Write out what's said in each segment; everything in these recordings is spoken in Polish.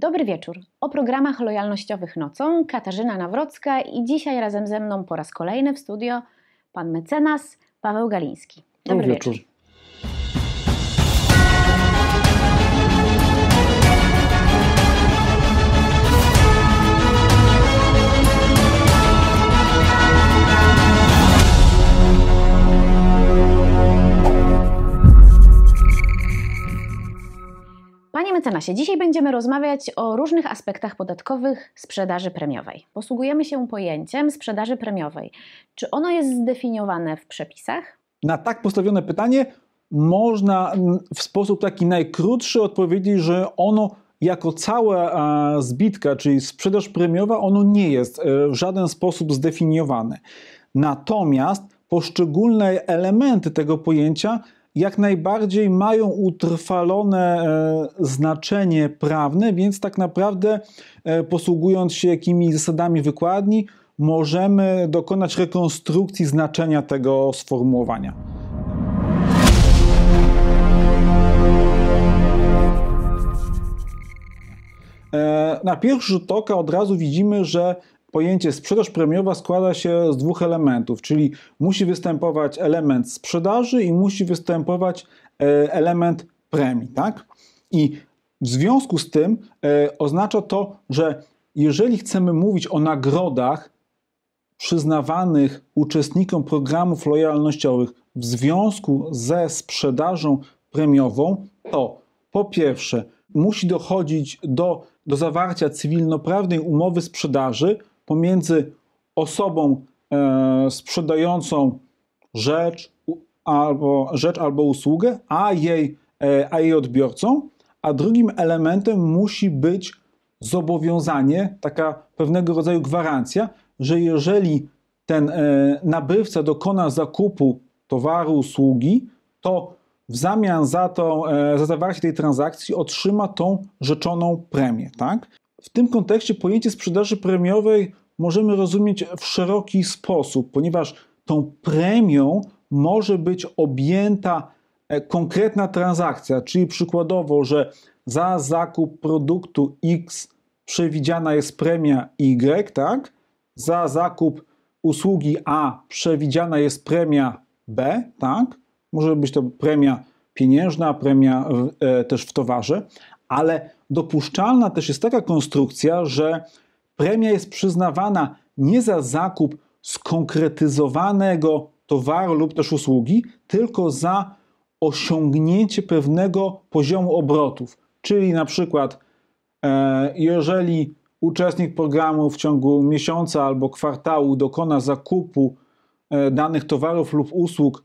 Dobry wieczór. O programach lojalnościowych nocą Katarzyna Nawrocka i dzisiaj razem ze mną po raz kolejny w studio pan mecenas Paweł Galiński. Dobry wieczór. wieczór. Panie mecenasie, dzisiaj będziemy rozmawiać o różnych aspektach podatkowych sprzedaży premiowej. Posługujemy się pojęciem sprzedaży premiowej. Czy ono jest zdefiniowane w przepisach? Na tak postawione pytanie można mm, w sposób taki najkrótszy odpowiedzieć, że ono jako cała zbitka, czyli sprzedaż premiowa, ono nie jest e, w żaden sposób zdefiniowane. Natomiast poszczególne elementy tego pojęcia jak najbardziej mają utrwalone e, znaczenie prawne, więc tak naprawdę e, posługując się jakimiś zasadami wykładni, możemy dokonać rekonstrukcji znaczenia tego sformułowania. E, na pierwszy rzut oka od razu widzimy, że Pojęcie sprzedaż premiowa składa się z dwóch elementów, czyli musi występować element sprzedaży i musi występować e, element premii, tak? I w związku z tym e, oznacza to, że jeżeli chcemy mówić o nagrodach przyznawanych uczestnikom programów lojalnościowych w związku ze sprzedażą premiową, to po pierwsze musi dochodzić do, do zawarcia cywilnoprawnej umowy sprzedaży, pomiędzy osobą e, sprzedającą rzecz albo, rzecz albo usługę, a jej, e, a jej odbiorcą, a drugim elementem musi być zobowiązanie, taka pewnego rodzaju gwarancja, że jeżeli ten e, nabywca dokona zakupu towaru, usługi, to w zamian za, tą, za zawarcie tej transakcji otrzyma tą rzeczoną premię. Tak? W tym kontekście pojęcie sprzedaży premiowej możemy rozumieć w szeroki sposób, ponieważ tą premią może być objęta e, konkretna transakcja, czyli przykładowo, że za zakup produktu X przewidziana jest premia Y, tak? Za zakup usługi A przewidziana jest premia B, tak? Może być to premia pieniężna, premia e, też w towarze, ale dopuszczalna też jest taka konstrukcja, że premia jest przyznawana nie za zakup skonkretyzowanego towaru lub też usługi, tylko za osiągnięcie pewnego poziomu obrotów. Czyli na przykład, e, jeżeli uczestnik programu w ciągu miesiąca albo kwartału dokona zakupu e, danych towarów lub usług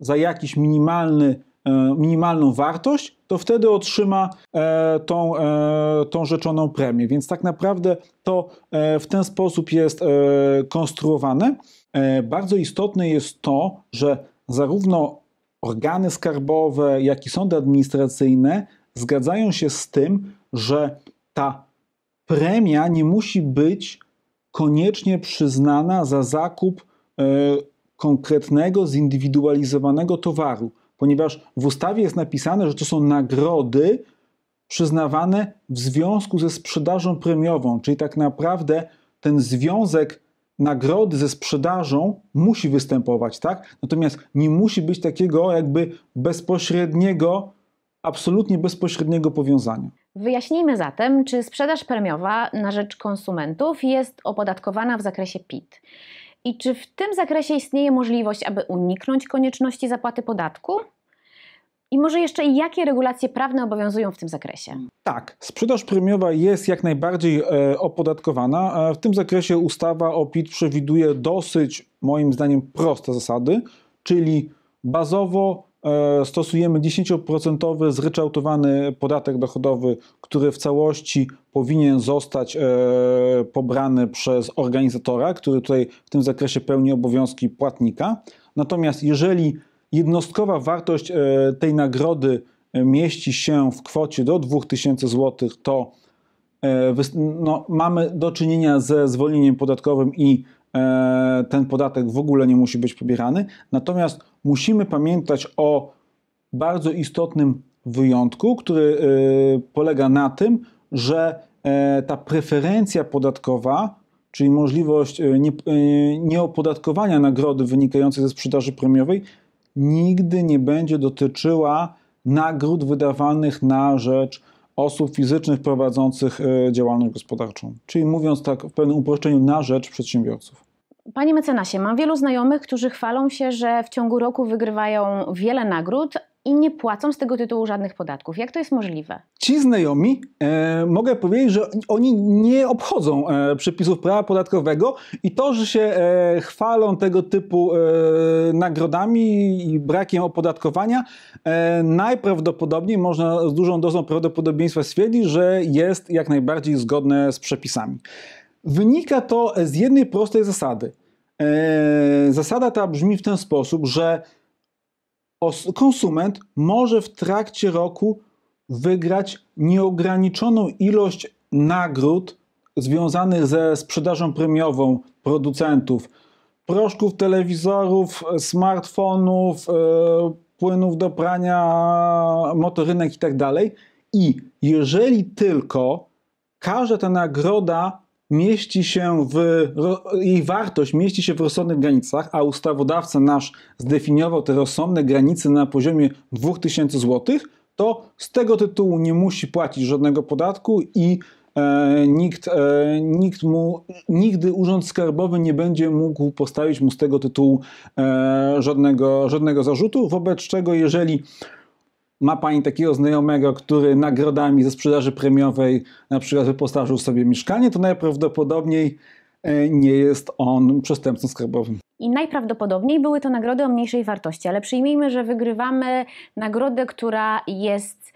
za jakiś minimalny E, minimalną wartość, to wtedy otrzyma e, tą, e, tą rzeczoną premię. Więc tak naprawdę to w ten sposób jest konstruowane. Bardzo istotne jest to, że zarówno organy skarbowe, jak i sądy administracyjne zgadzają się z tym, że ta premia nie musi być koniecznie przyznana za zakup konkretnego, zindywidualizowanego towaru ponieważ w ustawie jest napisane, że to są nagrody przyznawane w związku ze sprzedażą premiową, czyli tak naprawdę ten związek nagrody ze sprzedażą musi występować, tak? Natomiast nie musi być takiego jakby bezpośredniego, absolutnie bezpośredniego powiązania. Wyjaśnijmy zatem, czy sprzedaż premiowa na rzecz konsumentów jest opodatkowana w zakresie PIT. I czy w tym zakresie istnieje możliwość, aby uniknąć konieczności zapłaty podatku? I może jeszcze jakie regulacje prawne obowiązują w tym zakresie? Tak, sprzedaż premiowa jest jak najbardziej e, opodatkowana. E, w tym zakresie ustawa o PIT przewiduje dosyć, moim zdaniem, proste zasady, czyli bazowo e, stosujemy 10% zryczałtowany podatek dochodowy, który w całości powinien zostać e, pobrany przez organizatora, który tutaj w tym zakresie pełni obowiązki płatnika. Natomiast jeżeli jednostkowa wartość e, tej nagrody e, mieści się w kwocie do 2000 zł, to no, mamy do czynienia ze zwolnieniem podatkowym i ten podatek w ogóle nie musi być pobierany. Natomiast musimy pamiętać o bardzo istotnym wyjątku, który polega na tym, że e, ta preferencja podatkowa, czyli możliwość e, e, nieopodatkowania nagrody wynikającej ze sprzedaży premiowej, nigdy nie będzie dotyczyła nagród wydawanych na rzecz osób fizycznych prowadzących działalność gospodarczą. Czyli mówiąc tak w pewnym uproszczeniu, na rzecz przedsiębiorców. Panie mecenasie, mam wielu znajomych, którzy chwalą się, że w ciągu roku wygrywają wiele nagród, i nie płacą z tego tytułu żadnych podatków. Jak to jest możliwe? Ci znajomi, e, mogę powiedzieć, że oni nie obchodzą e, przepisów prawa podatkowego i to, że się e, chwalą tego typu e, nagrodami i brakiem opodatkowania, e, najprawdopodobniej można z dużą dozą prawdopodobieństwa stwierdzić, że jest jak najbardziej zgodne z przepisami. Wynika to z jednej prostej zasady. E, zasada ta brzmi w ten sposób, że konsument może w trakcie roku wygrać nieograniczoną ilość nagród związanych ze sprzedażą premiową producentów proszków, telewizorów, smartfonów, e, płynów do prania, motorynek itd. Tak I jeżeli tylko każda ta nagroda mieści się w, jej wartość mieści się w rozsądnych granicach, a ustawodawca nasz zdefiniował te rozsądne granice na poziomie 2000 zł, to z tego tytułu nie musi płacić żadnego podatku i e, nikt, e, nikt mu, nigdy Urząd Skarbowy nie będzie mógł postawić mu z tego tytułu e, żadnego, żadnego zarzutu, wobec czego jeżeli ma Pani takiego znajomego, który nagrodami ze sprzedaży premiowej na przykład wyposażył sobie mieszkanie, to najprawdopodobniej e, nie jest on przestępcą skarbowym. I najprawdopodobniej były to nagrody o mniejszej wartości, ale przyjmijmy, że wygrywamy nagrodę, która jest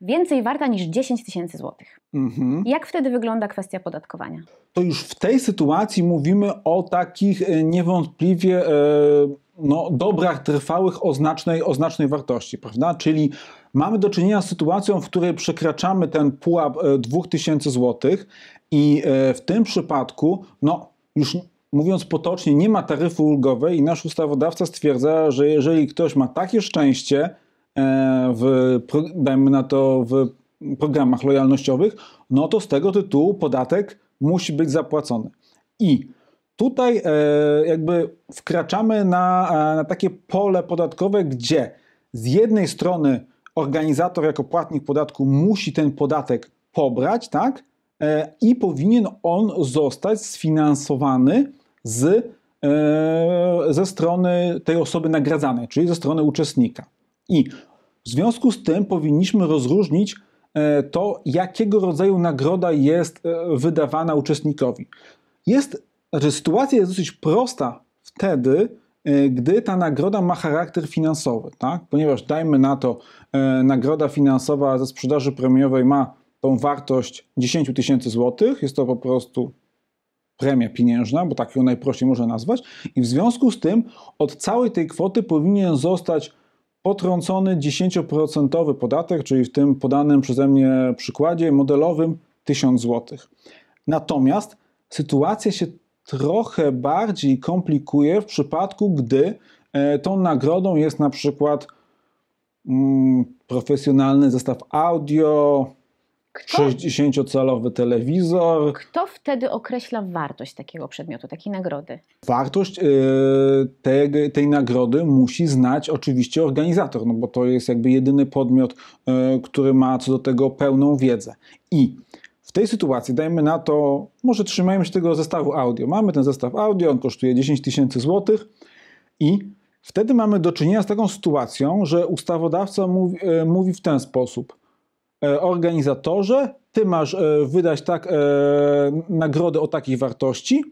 więcej warta niż 10 tysięcy złotych. Mhm. Jak wtedy wygląda kwestia podatkowania? To już w tej sytuacji mówimy o takich e, niewątpliwie. Yy no, dobrach trwałych o znacznej, o znacznej wartości, prawda? Czyli mamy do czynienia z sytuacją, w której przekraczamy ten pułap 2000 e, zł i e, w tym przypadku, no już mówiąc potocznie, nie ma taryfy ulgowej i nasz ustawodawca stwierdza, że jeżeli ktoś ma takie szczęście, e, w, dajmy na to w programach lojalnościowych, no to z tego tytułu podatek musi być zapłacony. I Tutaj e, jakby wkraczamy na, e, na takie pole podatkowe, gdzie z jednej strony organizator jako płatnik podatku musi ten podatek pobrać, tak? E, I powinien on zostać sfinansowany z, ze strony tej osoby nagradzanej, czyli ze strony uczestnika. I w związku z tym powinniśmy rozróżnić to, jakiego rodzaju nagroda jest wydawana uczestnikowi. Jest znaczy, sytuacja jest dosyć prosta wtedy, e, gdy ta nagroda ma charakter finansowy, tak? ponieważ dajmy na to, e, nagroda finansowa ze sprzedaży premiowej ma tą wartość 10 tysięcy złotych, jest to po prostu premia pieniężna, bo tak ją najprościej można nazwać, i w związku z tym od całej tej kwoty powinien zostać potrącony 10% podatek, czyli w tym podanym przeze mnie przykładzie modelowym 1000 zł. Natomiast sytuacja się trochę bardziej komplikuje w przypadku, gdy e, tą nagrodą jest na przykład mm, profesjonalny zestaw audio, kto, 60-calowy telewizor. Kto wtedy określa wartość takiego przedmiotu, takiej nagrody? Wartość e, tej, tej nagrody musi znać oczywiście organizator, no bo to jest jakby jedyny podmiot, e, który ma co do tego pełną wiedzę. I w tej sytuacji, dajmy na to, może trzymajmy się tego zestawu audio. Mamy ten zestaw audio, on kosztuje 10 tysięcy złotych i wtedy mamy do czynienia z taką sytuacją, że ustawodawca mówi, e, mówi w ten sposób. E, organizatorze, ty masz e, wydać tak, nagrodę o takiej wartości,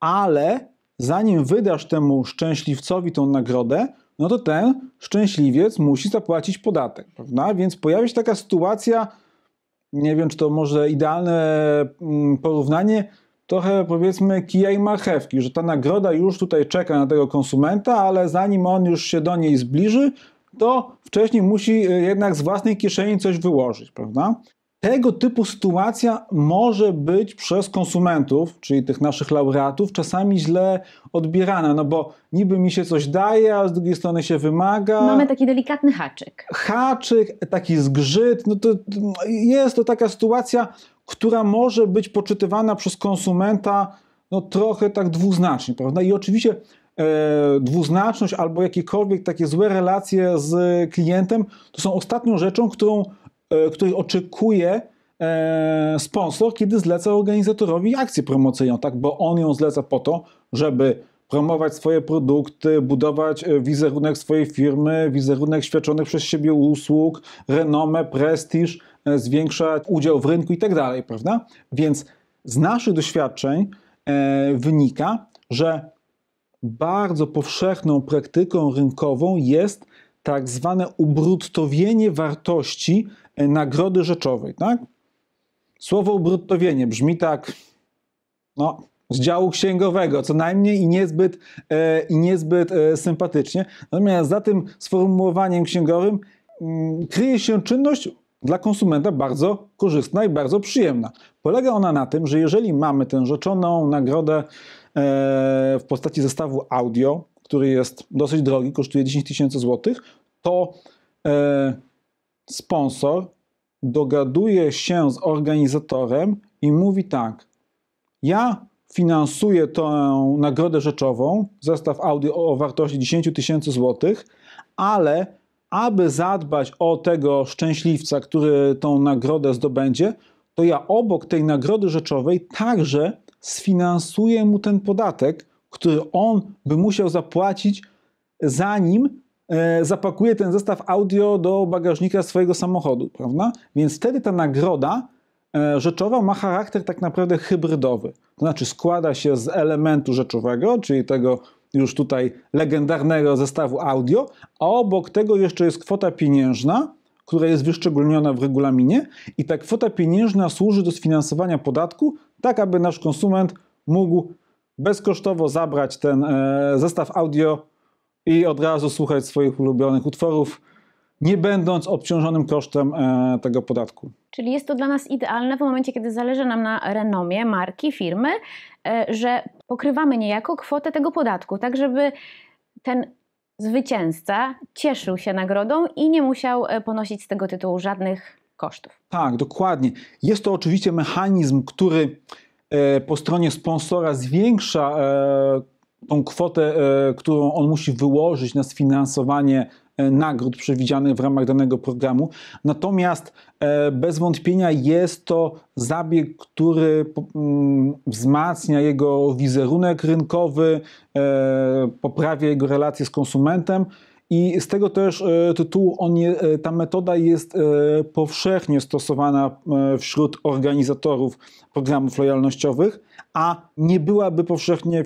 ale zanim wydasz temu szczęśliwcowi tą nagrodę, no to ten szczęśliwiec musi zapłacić podatek, prawda? Więc pojawia się taka sytuacja, nie wiem, czy to może idealne mm, porównanie, trochę powiedzmy kija i marchewki, że ta nagroda już tutaj czeka na tego konsumenta, ale zanim on już się do niej zbliży, to wcześniej musi e, jednak z własnej kieszeni coś wyłożyć, prawda? Tego typu sytuacja może być przez konsumentów, czyli tych naszych laureatów, czasami źle odbierana, no bo niby mi się coś daje, a z drugiej strony się wymaga. Mamy taki delikatny haczyk. Haczyk, taki zgrzyt, no to no, jest to taka sytuacja, która może być poczytywana przez konsumenta no trochę tak dwuznacznie, prawda? I oczywiście e, dwuznaczność albo jakiekolwiek takie złe relacje z klientem, to są ostatnią rzeczą, którą E, której oczekuje e, sponsor, kiedy zleca organizatorowi akcję promocyjną, tak? bo on ją zleca po to, żeby promować swoje produkty, budować e, wizerunek swojej firmy, wizerunek świadczonych przez siebie usług, renomę, prestiż, zwiększać udział w rynku i tak dalej, prawda? Więc z naszych doświadczeń wynika, że bardzo powszechną praktyką rynkową jest tak zwane ubruttowienie wartości e, nagrody rzeczowej. Tak? Słowo ubruttowienie brzmi tak, no, z działu księgowego, co najmniej i niezbyt, e, niezbyt e, sympatycznie. Natomiast za tym sformułowaniem księgowym mm, kryje się czynność dla konsumenta bardzo korzystna i bardzo przyjemna. Polega ona na tym, że jeżeli mamy tę rzeczoną nagrodę e, w postaci zestawu audio, który jest dosyć drogi, kosztuje 10 tysięcy złotych, to e, sponsor dogaduje się z organizatorem i mówi tak: Ja finansuję tę nagrodę rzeczową, zestaw audio o wartości 10 tysięcy złotych, ale aby zadbać o tego szczęśliwca, który tą nagrodę zdobędzie, to ja obok tej nagrody rzeczowej także sfinansuję mu ten podatek, który on by musiał zapłacić, zanim e, zapakuje ten zestaw audio do bagażnika swojego samochodu, prawda? Więc wtedy ta nagroda e, rzeczowa ma charakter tak naprawdę hybrydowy. To znaczy składa się z elementu rzeczowego, czyli tego już tutaj legendarnego zestawu audio, a obok tego jeszcze jest kwota pieniężna, która jest wyszczególniona w regulaminie i ta kwota pieniężna służy do sfinansowania podatku, tak aby nasz konsument mógł bezkosztowo zabrać ten e, zestaw audio i od razu słuchać swoich ulubionych utworów, nie będąc obciążonym kosztem e, tego podatku. Czyli jest to dla nas idealne w momencie, kiedy zależy nam na renomie marki, firmy, e, że pokrywamy niejako kwotę tego podatku, tak żeby ten zwycięzca cieszył się nagrodą i nie musiał ponosić z tego tytułu żadnych kosztów. Tak, dokładnie. Jest to oczywiście mechanizm, który E, po stronie sponsora zwiększa e, tą kwotę, e, którą on musi wyłożyć na sfinansowanie nagród przewidzianych w ramach danego programu. Natomiast bez wątpienia jest to zabieg, który mm, wzmacnia jego wizerunek rynkowy, poprawia jego relacje z konsumentem. I z tego też e, tytułu on je, e, ta metoda jest e, powszechnie stosowana wśród organizatorów programów lojalnościowych, a nie byłaby powszechnie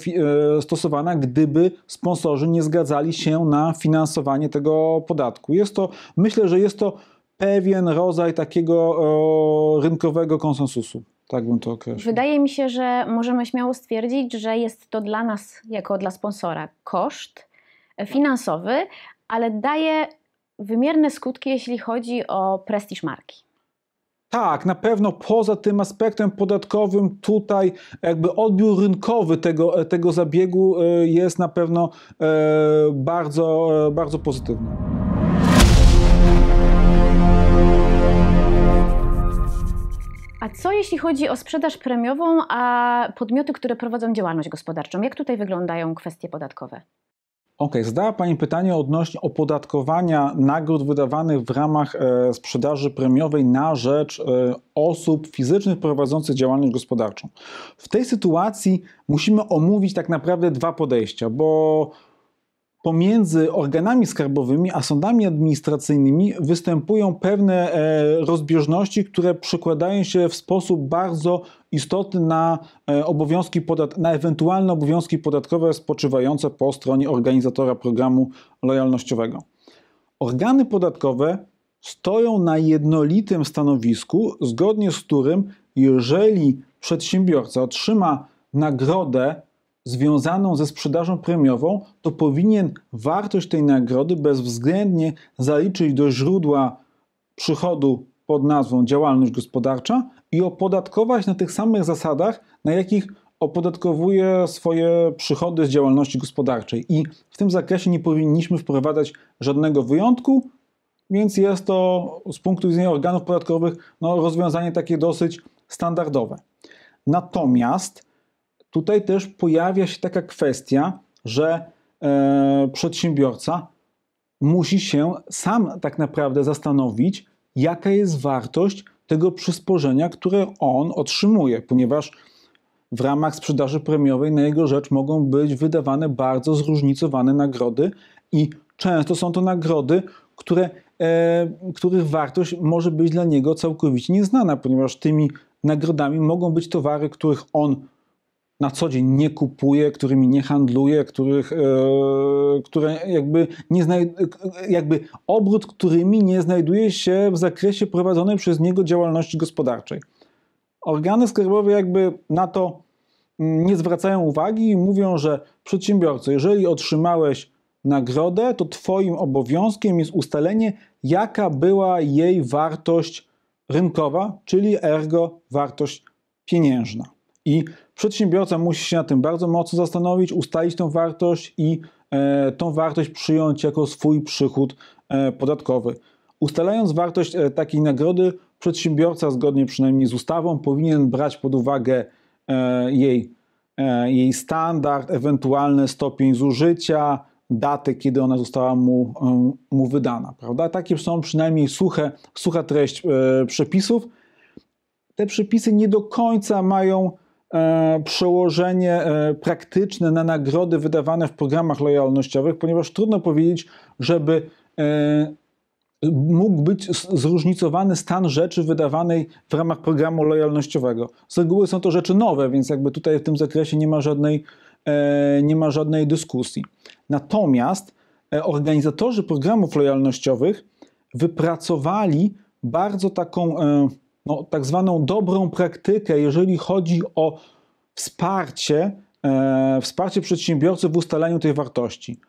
stosowana, gdyby sponsorzy nie zgadzali się na finansowanie tego podatku. Jest to, myślę, że jest to pewien rodzaj takiego rynkowego konsensusu. Tak bym to określił. Wydaje mi się, że możemy śmiało stwierdzić, że jest to dla nas, jako dla sponsora, koszt finansowy, ale daje wymierne skutki, jeśli chodzi o prestiż marki. Tak, na pewno poza tym aspektem podatkowym tutaj jakby odbiór rynkowy tego, tego zabiegu e, jest na pewno e, bardzo, e, bardzo pozytywny. A co jeśli chodzi o sprzedaż premiową, a podmioty, które prowadzą działalność gospodarczą? Jak tutaj wyglądają kwestie podatkowe? Ok, zadała Pani pytanie odnośnie opodatkowania nagród wydawanych w ramach e, sprzedaży premiowej na rzecz e, osób fizycznych prowadzących działalność gospodarczą. W tej sytuacji musimy omówić tak naprawdę dwa podejścia, bo pomiędzy organami skarbowymi a sądami administracyjnymi występują pewne e, rozbieżności, które przekładają się w sposób bardzo istotny na e, obowiązki podat- na ewentualne obowiązki podatkowe spoczywające po stronie organizatora programu lojalnościowego. Organy podatkowe stoją na jednolitym stanowisku, zgodnie z którym jeżeli przedsiębiorca otrzyma nagrodę związaną ze sprzedażą premiową, to powinien wartość tej nagrody bezwzględnie zaliczyć do źródła przychodu pod nazwą działalność gospodarcza i opodatkować na tych samych zasadach, na jakich opodatkowuje swoje przychody z działalności gospodarczej. I w tym zakresie nie powinniśmy wprowadzać żadnego wyjątku, więc jest to z punktu widzenia organów podatkowych no, rozwiązanie takie dosyć standardowe. Natomiast tutaj też pojawia się taka kwestia, że e, przedsiębiorca musi się sam tak naprawdę zastanowić, jaka jest wartość tego przysporzenia, które on otrzymuje, ponieważ w ramach sprzedaży premiowej na jego rzecz mogą być wydawane bardzo zróżnicowane nagrody i często są to nagrody, które, e, których wartość może być dla niego całkowicie nieznana, ponieważ tymi nagrodami mogą być towary, których on na co dzień nie kupuje, którymi nie handluje, których, e, które jakby, nie znajd- jakby obrót którymi nie znajduje się w zakresie prowadzonej przez niego działalności gospodarczej. Organy skarbowe jakby na to mm, nie zwracają uwagi i mówią, że przedsiębiorco, jeżeli otrzymałeś nagrodę, to twoim obowiązkiem jest ustalenie, jaka była jej wartość rynkowa, czyli ergo wartość pieniężna. I przedsiębiorca musi się na tym bardzo mocno zastanowić, ustalić tą wartość i e, tą wartość przyjąć jako swój przychód e, podatkowy. Ustalając wartość e, takiej nagrody, przedsiębiorca, zgodnie przynajmniej z ustawą, powinien brać pod uwagę jej, jej standard, ewentualny stopień zużycia, datę, kiedy ona została mu, mu wydana. Prawda? Takie są przynajmniej suche, sucha treść przepisów. Te przepisy nie do końca mają E, przełożenie e, praktyczne na nagrody wydawane w programach lojalnościowych, ponieważ trudno powiedzieć, żeby e, mógł być zróżnicowany stan rzeczy wydawanej w ramach programu lojalnościowego. Z reguły są to rzeczy nowe, więc jakby tutaj w tym zakresie nie ma żadnej, nie ma żadnej dyskusji. Natomiast organizatorzy programów lojalnościowych wypracowali bardzo taką no, tak zwaną dobrą praktykę, jeżeli chodzi o wsparcie, e, wsparcie przedsiębiorcy w ustaleniu tej wartości.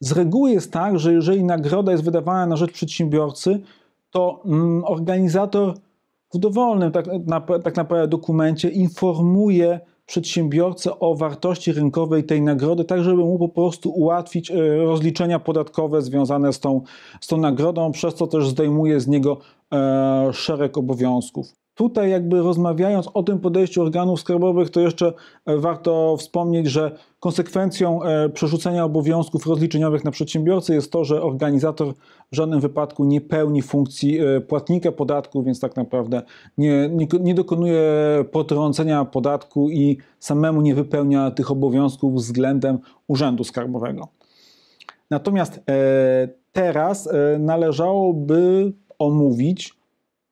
Z reguły jest tak, że jeżeli nagroda jest wydawana na rzecz przedsiębiorcy, to mm, organizator w dowolnym tak, na, tak naprawdę dokumencie informuje przedsiębiorcę o wartości rynkowej tej nagrody, tak żeby mu po prostu ułatwić e, rozliczenia podatkowe związane z tą, z tą nagrodą, przez co też zdejmuje z niego E, szereg obowiązków. Tutaj jakby rozmawiając o tym podejściu organów skarbowych, to jeszcze e, warto wspomnieć, że konsekwencją e, przerzucenia obowiązków rozliczeniowych na przedsiębiorcę jest to, że organizator w żadnym wypadku nie pełni funkcji płatnika podatku, więc tak naprawdę nie, nie, nie dokonuje potrącenia podatku i samemu nie wypełnia tych obowiązków względem urzędu skarbowego. Natomiast teraz należałoby omówić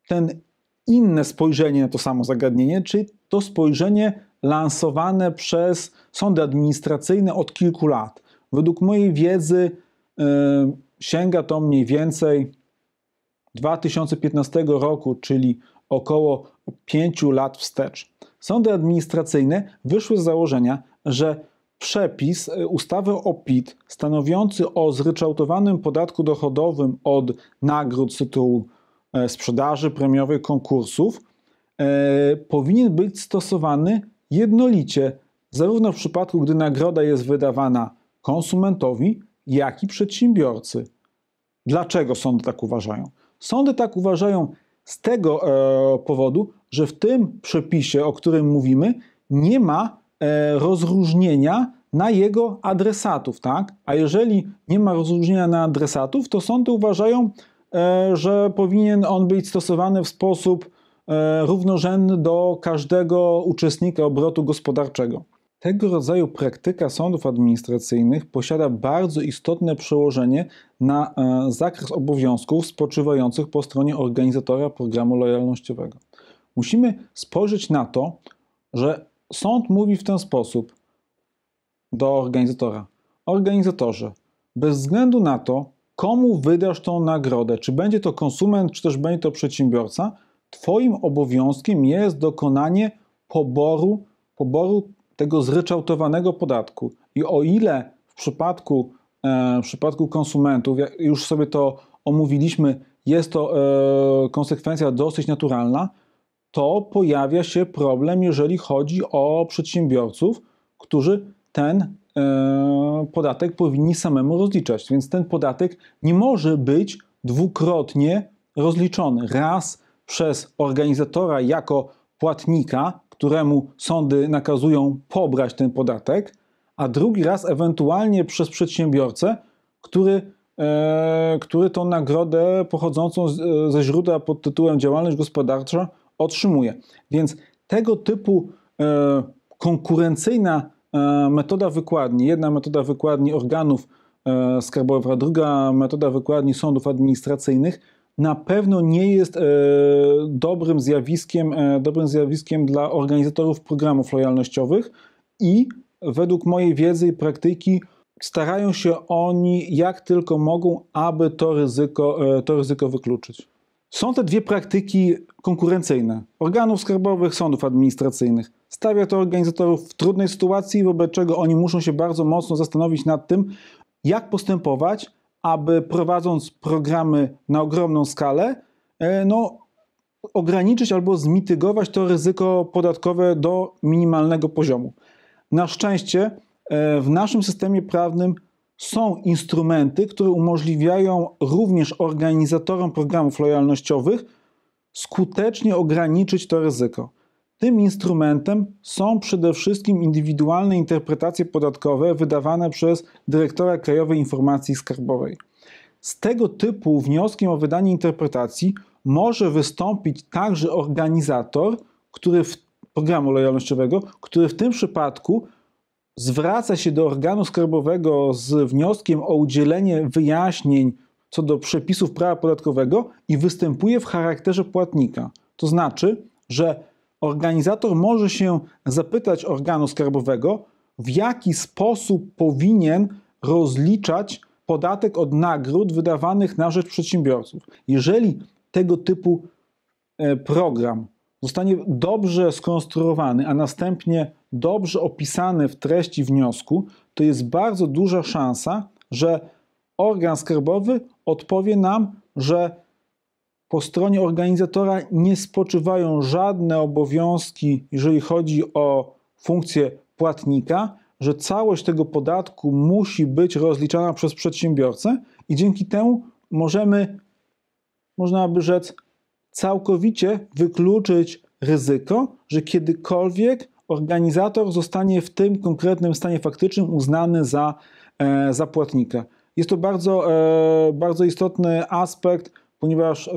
ten inne spojrzenie na to samo zagadnienie, czyli to spojrzenie lansowane przez sądy administracyjne od kilku lat. Według mojej wiedzy yy, sięga to mniej więcej 2015 roku, czyli około 5 lat wstecz. Sądy administracyjne wyszły z założenia, że przepis e, ustawy o PIT stanowiący o zryczałtowanym podatku dochodowym od nagród z tytułu e, sprzedaży premiowej konkursów e, powinien być stosowany jednolicie, zarówno w przypadku, gdy nagroda jest wydawana konsumentowi, jak i przedsiębiorcy. Dlaczego sądy tak uważają? Sądy tak uważają z tego powodu, że w tym przepisie, o którym mówimy, nie ma E, rozróżnienia na jego adresatów, tak? A jeżeli nie ma rozróżnienia na adresatów, to sądy uważają, e, że powinien on być stosowany w sposób e, równorzędny do każdego uczestnika obrotu gospodarczego. Tego rodzaju praktyka sądów administracyjnych posiada bardzo istotne przełożenie na zakres obowiązków spoczywających po stronie organizatora programu lojalnościowego. Musimy spojrzeć na to, że Sąd mówi w ten sposób do organizatora: Organizatorze, bez względu na to, komu wydasz tą nagrodę, czy będzie to konsument, czy też będzie to przedsiębiorca, Twoim obowiązkiem jest dokonanie poboru, poboru tego zryczałtowanego podatku. I o ile w przypadku, e, w przypadku konsumentów, już sobie to omówiliśmy, jest to e, konsekwencja dosyć naturalna, to pojawia się problem, jeżeli chodzi o przedsiębiorców, którzy ten e, podatek powinni samemu rozliczać. Więc ten podatek nie może być dwukrotnie rozliczony. Raz przez organizatora jako płatnika, któremu sądy nakazują pobrać ten podatek, a drugi raz ewentualnie przez przedsiębiorcę, który, e, który tą nagrodę pochodzącą z, e, ze źródła pod tytułem działalność gospodarcza otrzymuje. Więc tego typu e, konkurencyjna e, metoda wykładni, jedna metoda wykładni organów e, skarbowych, a druga metoda wykładni sądów administracyjnych, na pewno nie jest dobrym zjawiskiem, dobrym zjawiskiem dla organizatorów programów lojalnościowych i według mojej wiedzy i praktyki starają się oni jak tylko mogą, aby to ryzyko, to ryzyko wykluczyć. Są te dwie praktyki konkurencyjne organów skarbowych, sądów administracyjnych. Stawia to organizatorów w trudnej sytuacji, wobec czego oni muszą się bardzo mocno zastanowić nad tym, jak postępować, aby prowadząc programy na ogromną skalę, e, no, ograniczyć albo zmitygować to ryzyko podatkowe do minimalnego poziomu. Na szczęście e, w naszym systemie prawnym są instrumenty, które umożliwiają również organizatorom programów lojalnościowych skutecznie ograniczyć to ryzyko. Tym instrumentem są przede wszystkim indywidualne interpretacje podatkowe wydawane przez dyrektora Krajowej Informacji Skarbowej. Z tego typu wnioskiem o wydanie interpretacji może wystąpić także organizator, który w programu lojalnościowego, który w tym przypadku zwraca się do organu skarbowego z wnioskiem o udzielenie wyjaśnień co do przepisów prawa podatkowego i występuje w charakterze płatnika. To znaczy, że organizator może się zapytać organu skarbowego, w jaki sposób powinien rozliczać podatek od nagród wydawanych na rzecz przedsiębiorców. Jeżeli tego typu e, program zostanie dobrze skonstruowany, a następnie dobrze opisany w treści wniosku, to jest bardzo duża szansa, że organ skarbowy odpowie nam, że po stronie organizatora nie spoczywają żadne obowiązki, jeżeli chodzi o funkcję płatnika, że całość tego podatku musi być rozliczana przez przedsiębiorcę i dzięki temu możemy, można by rzec, całkowicie wykluczyć ryzyko, że kiedykolwiek organizator zostanie w tym konkretnym stanie faktycznym uznany za, e, za płatnika. Jest to bardzo, e, bardzo istotny aspekt, ponieważ e,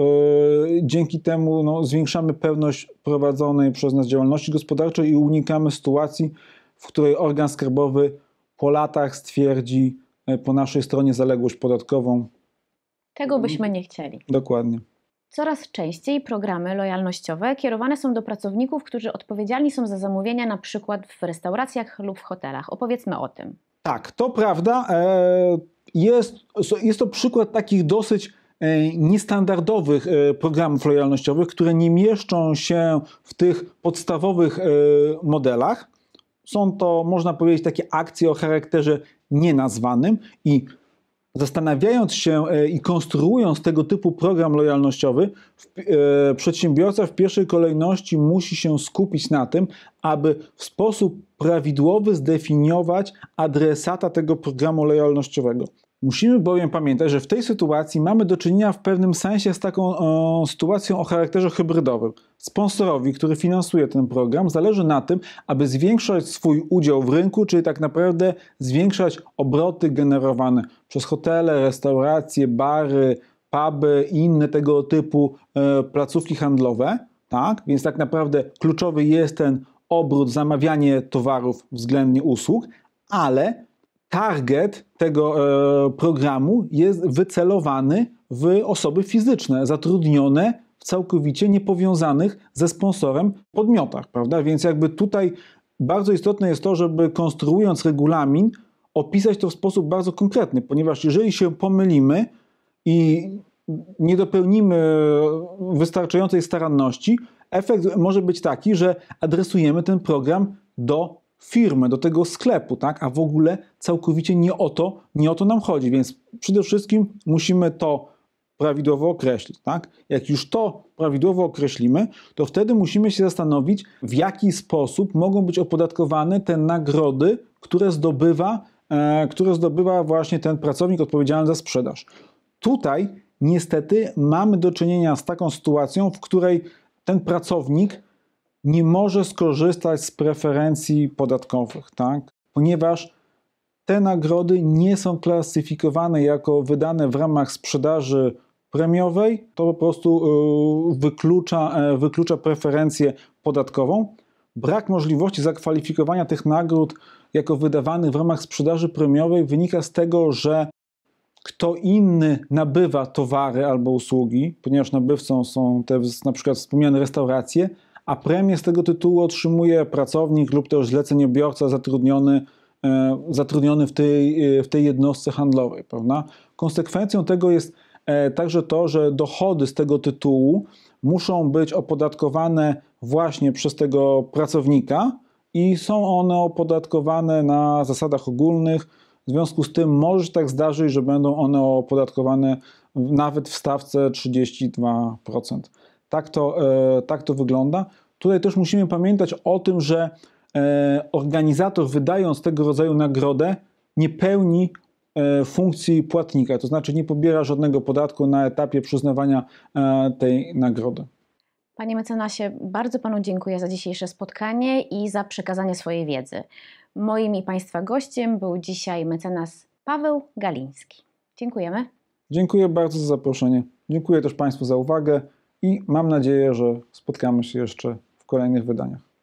dzięki temu no, zwiększamy pewność prowadzonej przez nas działalności gospodarczej i unikamy sytuacji, w której organ skarbowy po latach stwierdzi po naszej stronie zaległość podatkową. Tego byśmy nie chcieli. Dokładnie. Coraz częściej programy lojalnościowe kierowane są do pracowników, którzy odpowiedzialni są za zamówienia na przykład w restauracjach lub w hotelach. Opowiedzmy o tym. Tak, to prawda. E, jest, jest to przykład takich dosyć e, niestandardowych e, programów lojalnościowych, które nie mieszczą się w tych podstawowych modelach. Są to, można powiedzieć, takie akcje o charakterze nienazwanym i Zastanawiając się e, i konstruując tego typu program lojalnościowy, e, przedsiębiorca w pierwszej kolejności musi się skupić na tym, aby w sposób prawidłowy zdefiniować adresata tego programu lojalnościowego. Musimy bowiem pamiętać, że w tej sytuacji mamy do czynienia w pewnym sensie z taką e, sytuacją o charakterze hybrydowym. Sponsorowi, który finansuje ten program, zależy na tym, aby zwiększać swój udział w rynku, czyli tak naprawdę zwiększać obroty generowane przez hotele, restauracje, bary, puby i inne tego typu e, placówki handlowe. Tak? Więc tak naprawdę kluczowy jest ten obrót, zamawianie towarów względnie usług, ale target tego e, programu jest wycelowany w osoby fizyczne zatrudnione w całkowicie niepowiązanych ze sponsorem podmiotach, prawda? Więc jakby tutaj bardzo istotne jest to, żeby konstruując regulamin, opisać to w sposób bardzo konkretny, ponieważ jeżeli się pomylimy i nie dopełnimy wystarczającej staranności, efekt może być taki, że adresujemy ten program do firmę, do tego sklepu, tak? A w ogóle całkowicie nie o to, nie o to nam chodzi. Więc przede wszystkim musimy to prawidłowo określić, tak? Jak już to prawidłowo określimy, to wtedy musimy się zastanowić, w jaki sposób mogą być opodatkowane te nagrody, które zdobywa, e, które zdobywa właśnie ten pracownik odpowiedzialny za sprzedaż. Tutaj niestety mamy do czynienia z taką sytuacją, w której ten pracownik nie może skorzystać z preferencji podatkowych, tak? ponieważ te nagrody nie są klasyfikowane jako wydane w ramach sprzedaży premiowej, to po prostu e, wyklucza, e, wyklucza preferencję podatkową. Brak możliwości zakwalifikowania tych nagród jako wydawanych w ramach sprzedaży premiowej wynika z tego, że kto inny nabywa towary albo usługi, ponieważ nabywcą są te na przykład wspomniane restauracje, a premię z tego tytułu otrzymuje pracownik lub też zleceniobiorca zatrudniony, e, zatrudniony w, tej, e, w tej jednostce handlowej. Prawda? Konsekwencją tego jest e, także to, że dochody z tego tytułu muszą być opodatkowane właśnie przez tego pracownika i są one opodatkowane na zasadach ogólnych. W związku z tym może tak zdarzyć, że będą one opodatkowane nawet w stawce 32%. Tak to, e, tak to wygląda. Tutaj też musimy pamiętać o tym, że e, organizator wydając tego rodzaju nagrodę nie pełni e, funkcji płatnika, to znaczy nie pobiera żadnego podatku na etapie przyznawania tej nagrody. Panie mecenasie, bardzo Panu dziękuję za dzisiejsze spotkanie i za przekazanie swojej wiedzy. Moim i Państwa gościem był dzisiaj mecenas Paweł Galiński. Dziękujemy. Dziękuję bardzo za zaproszenie. Dziękuję też Państwu za uwagę i mam nadzieję, że spotkamy się jeszcze w kolejnych wydaniach.